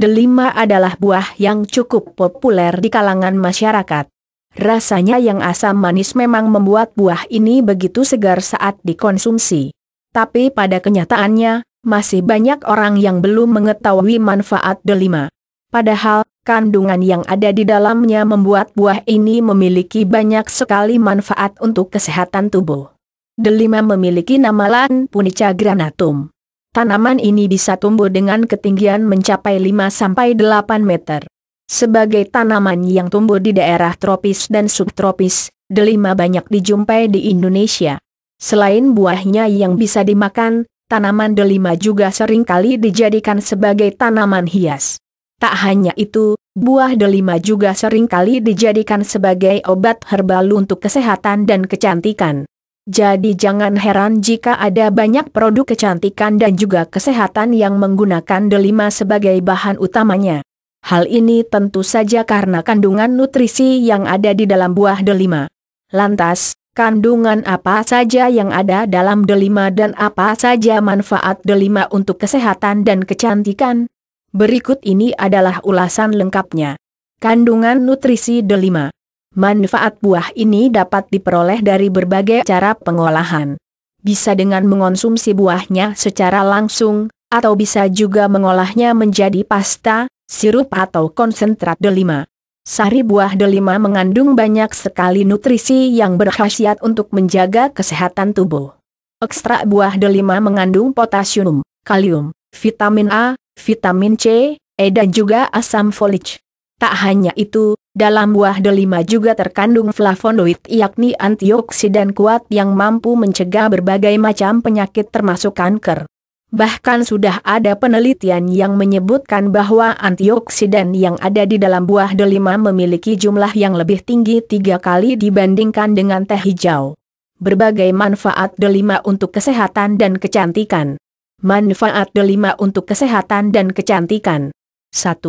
delima adalah buah yang cukup populer di kalangan masyarakat. Rasanya yang asam manis memang membuat buah ini begitu segar saat dikonsumsi. Tapi pada kenyataannya, masih banyak orang yang belum mengetahui manfaat delima. Padahal, kandungan yang ada di dalamnya membuat buah ini memiliki banyak sekali manfaat untuk kesehatan tubuh. Delima memiliki nama Lan Punica granatum. Tanaman ini bisa tumbuh dengan ketinggian mencapai 5-8 meter. Sebagai tanaman yang tumbuh di daerah tropis dan subtropis, delima banyak dijumpai di Indonesia. Selain buahnya yang bisa dimakan, tanaman delima juga seringkali dijadikan sebagai tanaman hias. Tak hanya itu, buah delima juga seringkali dijadikan sebagai obat herbal untuk kesehatan dan kecantikan. Jadi jangan heran jika ada banyak produk kecantikan dan juga kesehatan yang menggunakan delima sebagai bahan utamanya. Hal ini tentu saja karena kandungan nutrisi yang ada di dalam buah delima. Lantas, kandungan apa saja yang ada dalam delima dan apa saja manfaat delima untuk kesehatan dan kecantikan? Berikut ini adalah ulasan lengkapnya. Kandungan nutrisi delima Manfaat buah ini dapat diperoleh dari berbagai cara pengolahan. Bisa dengan mengonsumsi buahnya secara langsung, atau bisa juga mengolahnya menjadi pasta, sirup atau konsentrat delima. Sari buah delima mengandung banyak sekali nutrisi yang berkhasiat untuk menjaga kesehatan tubuh. Ekstrak buah delima mengandung potasium, kalium, vitamin A, vitamin C, E dan juga asam folik. Tak hanya itu, dalam buah delima juga terkandung flavonoid yakni antioksidan kuat yang mampu mencegah berbagai macam penyakit termasuk kanker. Bahkan sudah ada penelitian yang menyebutkan bahwa antioksidan yang ada di dalam buah delima memiliki jumlah yang lebih tinggi tiga kali dibandingkan dengan teh hijau. Berbagai manfaat delima untuk kesehatan dan kecantikan. Manfaat delima untuk kesehatan dan kecantikan. 1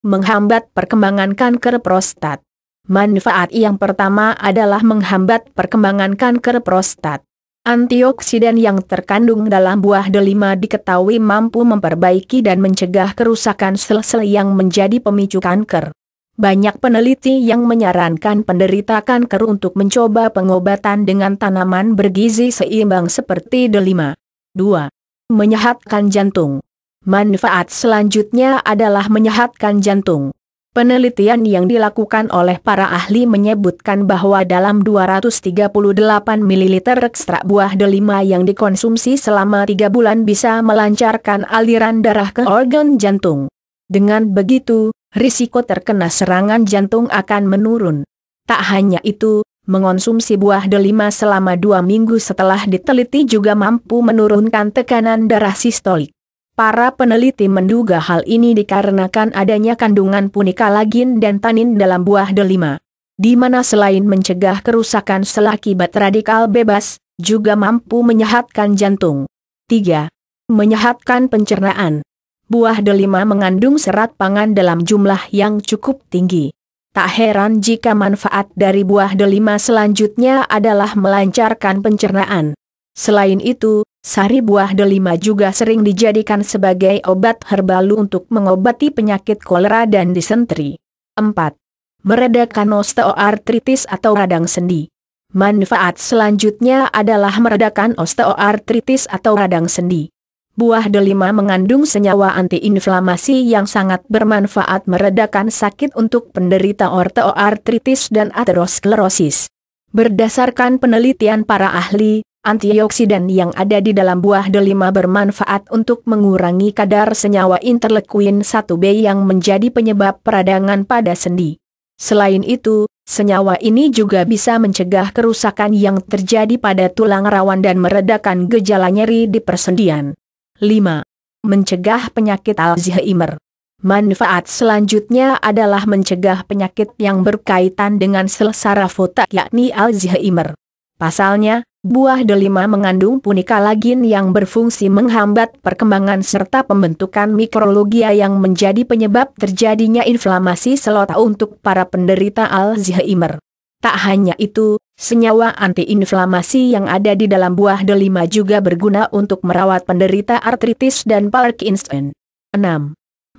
menghambat perkembangan kanker prostat. Manfaat yang pertama adalah menghambat perkembangan kanker prostat. Antioksidan yang terkandung dalam buah delima diketahui mampu memperbaiki dan mencegah kerusakan sel-sel yang menjadi pemicu kanker. Banyak peneliti yang menyarankan penderita kanker untuk mencoba pengobatan dengan tanaman bergizi seimbang seperti delima. 2. Menyehatkan jantung Manfaat selanjutnya adalah menyehatkan jantung. Penelitian yang dilakukan oleh para ahli menyebutkan bahwa dalam 238 ml ekstrak buah delima yang dikonsumsi selama 3 bulan bisa melancarkan aliran darah ke organ jantung. Dengan begitu, risiko terkena serangan jantung akan menurun. Tak hanya itu, mengonsumsi buah delima selama dua minggu setelah diteliti juga mampu menurunkan tekanan darah sistolik. Para peneliti menduga hal ini dikarenakan adanya kandungan punika lagin dan tanin dalam buah delima. Di mana selain mencegah kerusakan sel akibat radikal bebas, juga mampu menyehatkan jantung. 3. Menyehatkan pencernaan. Buah delima mengandung serat pangan dalam jumlah yang cukup tinggi. Tak heran jika manfaat dari buah delima selanjutnya adalah melancarkan pencernaan. Selain itu, Sari buah delima juga sering dijadikan sebagai obat herbal untuk mengobati penyakit kolera dan disentri. 4. Meredakan osteoartritis atau radang sendi. Manfaat selanjutnya adalah meredakan osteoartritis atau radang sendi. Buah delima mengandung senyawa antiinflamasi yang sangat bermanfaat meredakan sakit untuk penderita osteoartritis dan aterosklerosis. Berdasarkan penelitian para ahli, Antioksidan yang ada di dalam buah delima bermanfaat untuk mengurangi kadar senyawa interleukin 1B yang menjadi penyebab peradangan pada sendi. Selain itu, senyawa ini juga bisa mencegah kerusakan yang terjadi pada tulang rawan dan meredakan gejala nyeri di persendian. 5. Mencegah penyakit Alzheimer. Manfaat selanjutnya adalah mencegah penyakit yang berkaitan dengan sel saraf otak yakni Alzheimer. Pasalnya, Buah delima mengandung punikalagin yang berfungsi menghambat perkembangan serta pembentukan mikrologia yang menjadi penyebab terjadinya inflamasi selota untuk para penderita Alzheimer. Tak hanya itu, senyawa antiinflamasi yang ada di dalam buah delima juga berguna untuk merawat penderita artritis dan Parkinson. 6.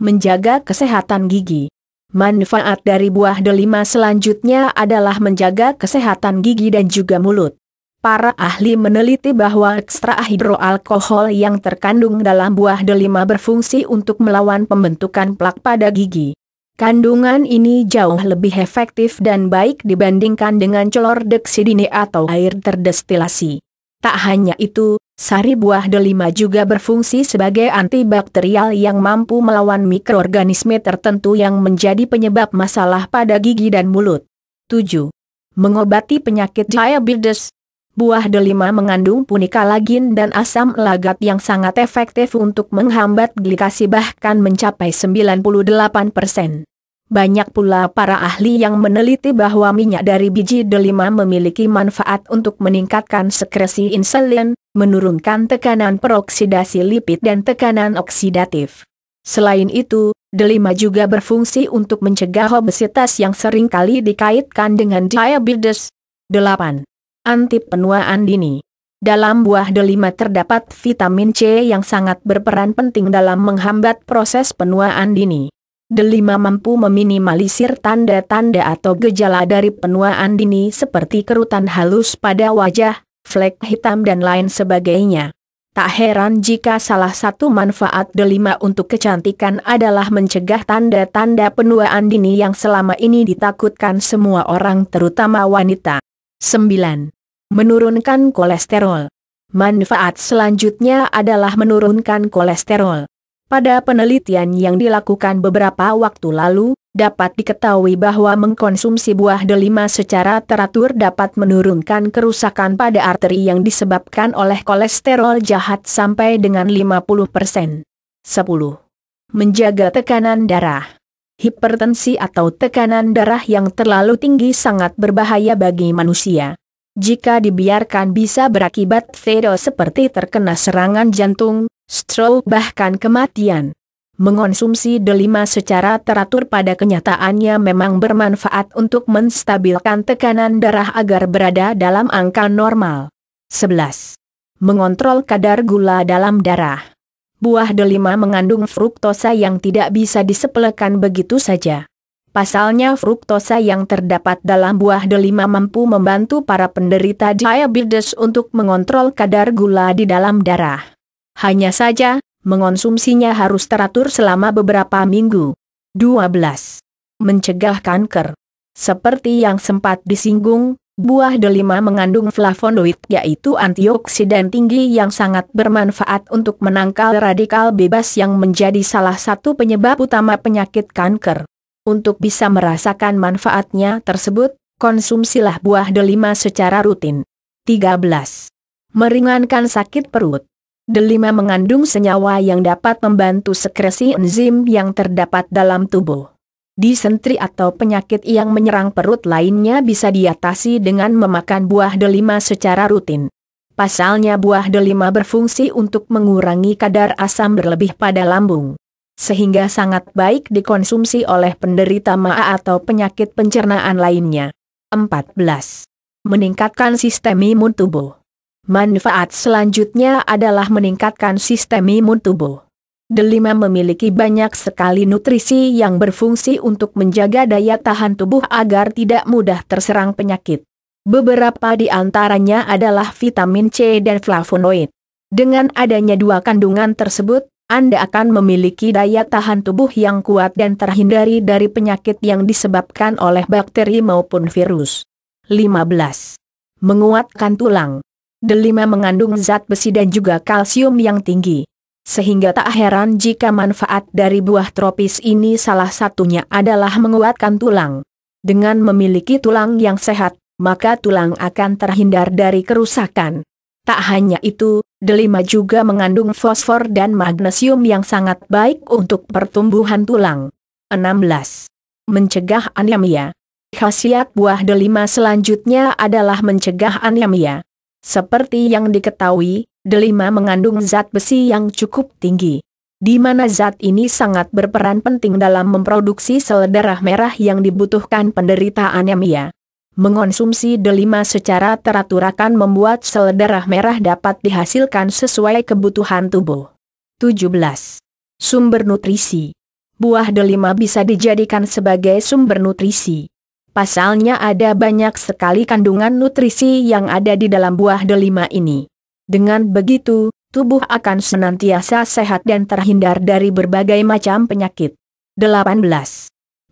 Menjaga kesehatan gigi. Manfaat dari buah delima selanjutnya adalah menjaga kesehatan gigi dan juga mulut. Para ahli meneliti bahwa ekstra hidroalkohol yang terkandung dalam buah delima berfungsi untuk melawan pembentukan plak pada gigi. Kandungan ini jauh lebih efektif dan baik dibandingkan dengan celor deksidine atau air terdestilasi. Tak hanya itu, sari buah delima juga berfungsi sebagai antibakterial yang mampu melawan mikroorganisme tertentu yang menjadi penyebab masalah pada gigi dan mulut. 7. Mengobati penyakit diabetes buah delima mengandung punikalagin dan asam lagat yang sangat efektif untuk menghambat glikasi bahkan mencapai 98%. Banyak pula para ahli yang meneliti bahwa minyak dari biji delima memiliki manfaat untuk meningkatkan sekresi insulin, menurunkan tekanan peroksidasi lipid dan tekanan oksidatif. Selain itu, delima juga berfungsi untuk mencegah obesitas yang sering kali dikaitkan dengan diabetes. 8. Anti penuaan dini. Dalam buah delima terdapat vitamin C yang sangat berperan penting dalam menghambat proses penuaan dini. Delima mampu meminimalisir tanda-tanda atau gejala dari penuaan dini seperti kerutan halus pada wajah, flek hitam dan lain sebagainya. Tak heran jika salah satu manfaat delima untuk kecantikan adalah mencegah tanda-tanda penuaan dini yang selama ini ditakutkan semua orang terutama wanita. 9. Menurunkan kolesterol. Manfaat selanjutnya adalah menurunkan kolesterol. Pada penelitian yang dilakukan beberapa waktu lalu, dapat diketahui bahwa mengkonsumsi buah delima secara teratur dapat menurunkan kerusakan pada arteri yang disebabkan oleh kolesterol jahat sampai dengan 50%. 10. Menjaga tekanan darah hipertensi atau tekanan darah yang terlalu tinggi sangat berbahaya bagi manusia. Jika dibiarkan bisa berakibat fatal seperti terkena serangan jantung, stroke bahkan kematian. Mengonsumsi delima secara teratur pada kenyataannya memang bermanfaat untuk menstabilkan tekanan darah agar berada dalam angka normal. 11. Mengontrol kadar gula dalam darah buah delima mengandung fruktosa yang tidak bisa disepelekan begitu saja. Pasalnya fruktosa yang terdapat dalam buah delima mampu membantu para penderita diabetes untuk mengontrol kadar gula di dalam darah. Hanya saja, mengonsumsinya harus teratur selama beberapa minggu. 12. Mencegah kanker. Seperti yang sempat disinggung, Buah delima mengandung flavonoid yaitu antioksidan tinggi yang sangat bermanfaat untuk menangkal radikal bebas yang menjadi salah satu penyebab utama penyakit kanker. Untuk bisa merasakan manfaatnya tersebut, konsumsilah buah delima secara rutin. 13. Meringankan sakit perut. Delima mengandung senyawa yang dapat membantu sekresi enzim yang terdapat dalam tubuh disentri atau penyakit yang menyerang perut lainnya bisa diatasi dengan memakan buah delima secara rutin. Pasalnya buah delima berfungsi untuk mengurangi kadar asam berlebih pada lambung. Sehingga sangat baik dikonsumsi oleh penderita MAA atau penyakit pencernaan lainnya. 14. Meningkatkan sistem imun tubuh. Manfaat selanjutnya adalah meningkatkan sistem imun tubuh delima memiliki banyak sekali nutrisi yang berfungsi untuk menjaga daya tahan tubuh agar tidak mudah terserang penyakit. Beberapa di antaranya adalah vitamin C dan flavonoid. Dengan adanya dua kandungan tersebut, Anda akan memiliki daya tahan tubuh yang kuat dan terhindari dari penyakit yang disebabkan oleh bakteri maupun virus. 15. Menguatkan tulang. Delima mengandung zat besi dan juga kalsium yang tinggi sehingga tak heran jika manfaat dari buah tropis ini salah satunya adalah menguatkan tulang. Dengan memiliki tulang yang sehat, maka tulang akan terhindar dari kerusakan. Tak hanya itu, delima juga mengandung fosfor dan magnesium yang sangat baik untuk pertumbuhan tulang. 16. Mencegah anemia. Khasiat buah delima selanjutnya adalah mencegah anemia. Seperti yang diketahui, delima mengandung zat besi yang cukup tinggi. Di mana zat ini sangat berperan penting dalam memproduksi sel darah merah yang dibutuhkan penderita anemia. Mengonsumsi delima secara teratur akan membuat sel darah merah dapat dihasilkan sesuai kebutuhan tubuh. 17. Sumber nutrisi Buah delima bisa dijadikan sebagai sumber nutrisi. Pasalnya ada banyak sekali kandungan nutrisi yang ada di dalam buah delima ini. Dengan begitu, tubuh akan senantiasa sehat dan terhindar dari berbagai macam penyakit. 18.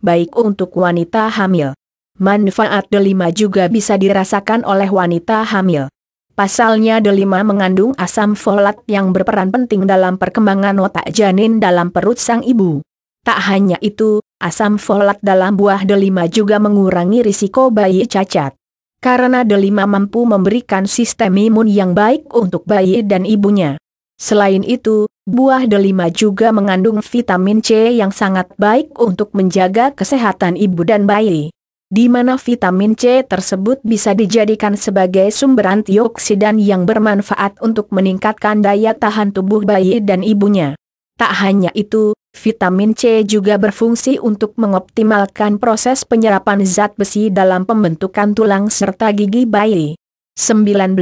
Baik untuk wanita hamil. Manfaat delima juga bisa dirasakan oleh wanita hamil. Pasalnya delima mengandung asam folat yang berperan penting dalam perkembangan otak janin dalam perut sang ibu. Tak hanya itu, asam folat dalam buah delima juga mengurangi risiko bayi cacat karena delima mampu memberikan sistem imun yang baik untuk bayi dan ibunya. Selain itu, buah delima juga mengandung vitamin C yang sangat baik untuk menjaga kesehatan ibu dan bayi. Di mana vitamin C tersebut bisa dijadikan sebagai sumber antioksidan yang bermanfaat untuk meningkatkan daya tahan tubuh bayi dan ibunya. Tak hanya itu, vitamin C juga berfungsi untuk mengoptimalkan proses penyerapan zat besi dalam pembentukan tulang serta gigi bayi. 19.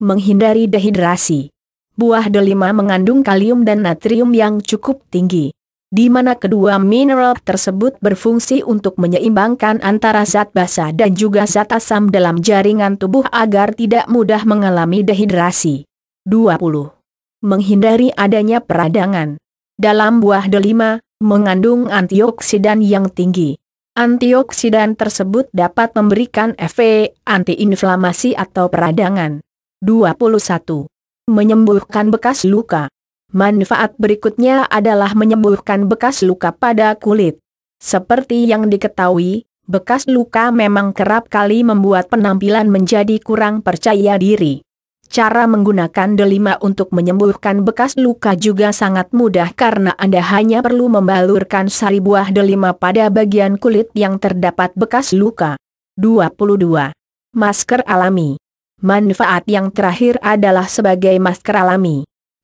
Menghindari dehidrasi. Buah delima mengandung kalium dan natrium yang cukup tinggi di mana kedua mineral tersebut berfungsi untuk menyeimbangkan antara zat basa dan juga zat asam dalam jaringan tubuh agar tidak mudah mengalami dehidrasi. 20 menghindari adanya peradangan. Dalam buah delima, mengandung antioksidan yang tinggi. Antioksidan tersebut dapat memberikan efek antiinflamasi atau peradangan. 21. Menyembuhkan bekas luka. Manfaat berikutnya adalah menyembuhkan bekas luka pada kulit. Seperti yang diketahui, bekas luka memang kerap kali membuat penampilan menjadi kurang percaya diri. Cara menggunakan delima untuk menyembuhkan bekas luka juga sangat mudah karena Anda hanya perlu membalurkan sari buah delima pada bagian kulit yang terdapat bekas luka. 22. Masker alami Manfaat yang terakhir adalah sebagai masker alami.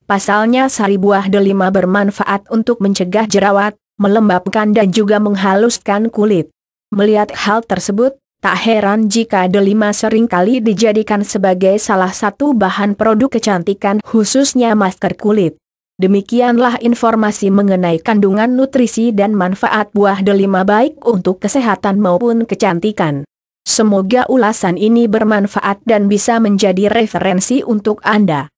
Pasalnya sari buah delima bermanfaat untuk mencegah jerawat, melembabkan dan juga menghaluskan kulit. Melihat hal tersebut, Tak heran jika delima sering kali dijadikan sebagai salah satu bahan produk kecantikan khususnya masker kulit. Demikianlah informasi mengenai kandungan nutrisi dan manfaat buah delima baik untuk kesehatan maupun kecantikan. Semoga ulasan ini bermanfaat dan bisa menjadi referensi untuk Anda.